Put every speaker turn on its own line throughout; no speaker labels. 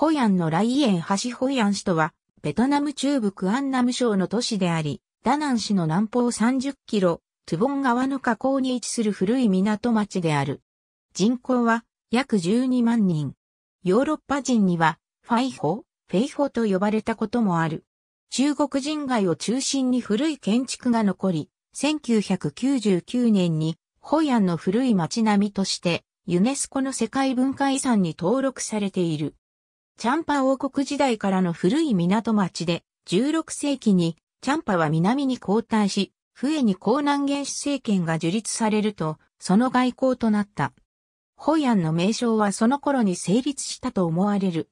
ホイアンのライエン橋ホイアン市とは、ベトナム中部クアンナム省の都市であり、ダナン市の南方30キロ、トゥボン川の河口に位置する古い港町である。人口は約12万人。ヨーロッパ人には、ファイホ、フェイホと呼ばれたこともある。中国人街を中心に古い建築が残り、1999年にホイアンの古い町並みとして、ユネスコの世界文化遺産に登録されている。チャンパ王国時代からの古い港町で、16世紀にチャンパは南に後退し、笛に江南原始政権が樹立されると、その外交となった。ホイアンの名称はその頃に成立したと思われる。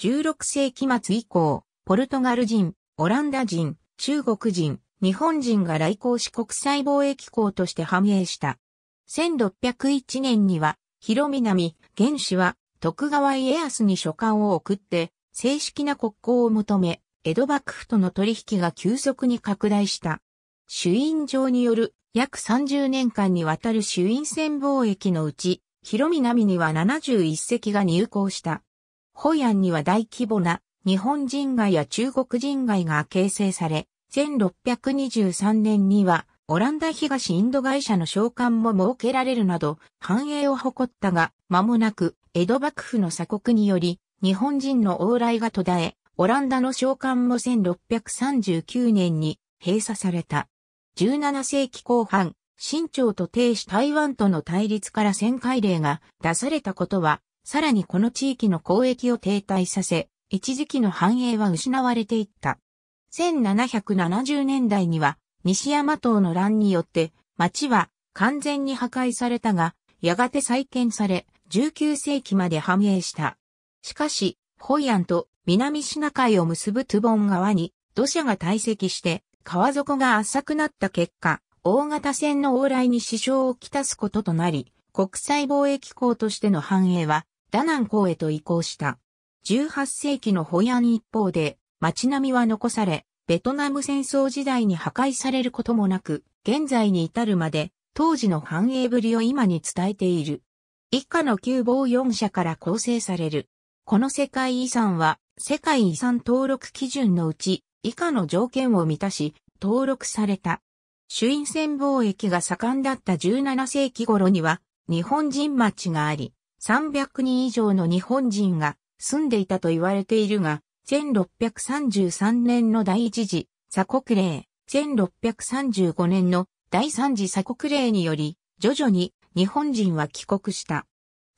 16世紀末以降、ポルトガル人、オランダ人、中国人、日本人が来航し国際貿易港として繁栄した。1601年には、広南、原始は徳川家康に書簡を送って、正式な国交を求め、江戸幕府との取引が急速に拡大した。主印上による約30年間にわたる主印船貿易のうち、広南には71隻が入港した。ホイアンには大規模な日本人街や中国人街が形成され、1623年にはオランダ東インド会社の召喚も設けられるなど繁栄を誇ったが、間もなく江戸幕府の鎖国により、日本人の往来が途絶え、オランダの召喚も1639年に閉鎖された。17世紀後半、清朝と停止台湾との対立から旋回令が出されたことは、さらにこの地域の交易を停滞させ、一時期の繁栄は失われていった。1770年代には、西山島の乱によって、町は完全に破壊されたが、やがて再建され、19世紀まで繁栄した。しかし、ホイアンと南シナ海を結ぶトゥボン川に土砂が堆積して川底が浅くなった結果、大型船の往来に支障をきたすこととなり、国際貿易港としての繁栄はダナン港へと移行した。18世紀のホイアン一方で街並みは残され、ベトナム戦争時代に破壊されることもなく、現在に至るまで当時の繁栄ぶりを今に伝えている。以下の旧防4社から構成される。この世界遺産は、世界遺産登録基準のうち、以下の条件を満たし、登録された。朱印船貿易が盛んだった17世紀頃には、日本人町があり、300人以上の日本人が住んでいたと言われているが、1633年の第一次鎖国令、1635年の第三次鎖国令により、徐々に日本人は帰国した。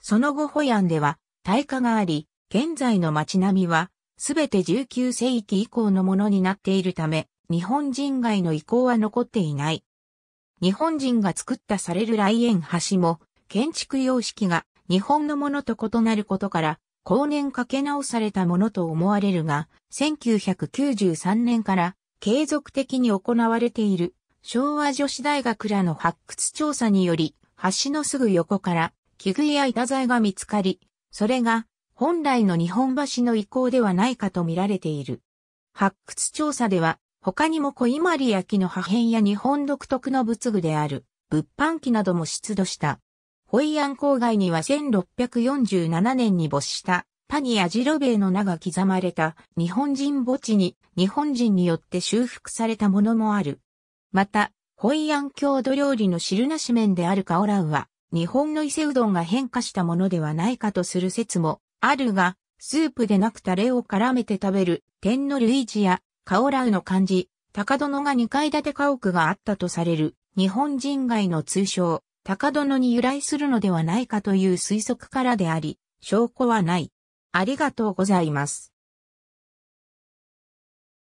その後ホヤンでは大火があり、現在の街並みはすべて19世紀以降のものになっているため、日本人外の遺構は残っていない。日本人が作ったされる来園橋も、建築様式が日本のものと異なることから、後年かけ直されたものと思われるが、1993年から継続的に行われている昭和女子大学らの発掘調査により、橋のすぐ横から、木杭や板材が見つかり、それが、本来の日本橋の遺構ではないかと見られている。発掘調査では、他にも小伊万焼焼の破片や日本独特の仏具である、物販機なども出土した。ホイアン郊外には1647年に没した谷やジロベイの名が刻まれた日本人墓地に日本人によって修復されたものもある。また、ホイアン郷土料理の汁なし麺であるカオラウは、日本の伊勢うどんが変化したものではないかとする説もあるが、スープでなくタレを絡めて食べる天の類似やカオラウの漢字、高殿が2階建て家屋があったとされる日本人街の通称、高殿に由来するのではないかという推測からであり、証拠はない。ありがとうございます。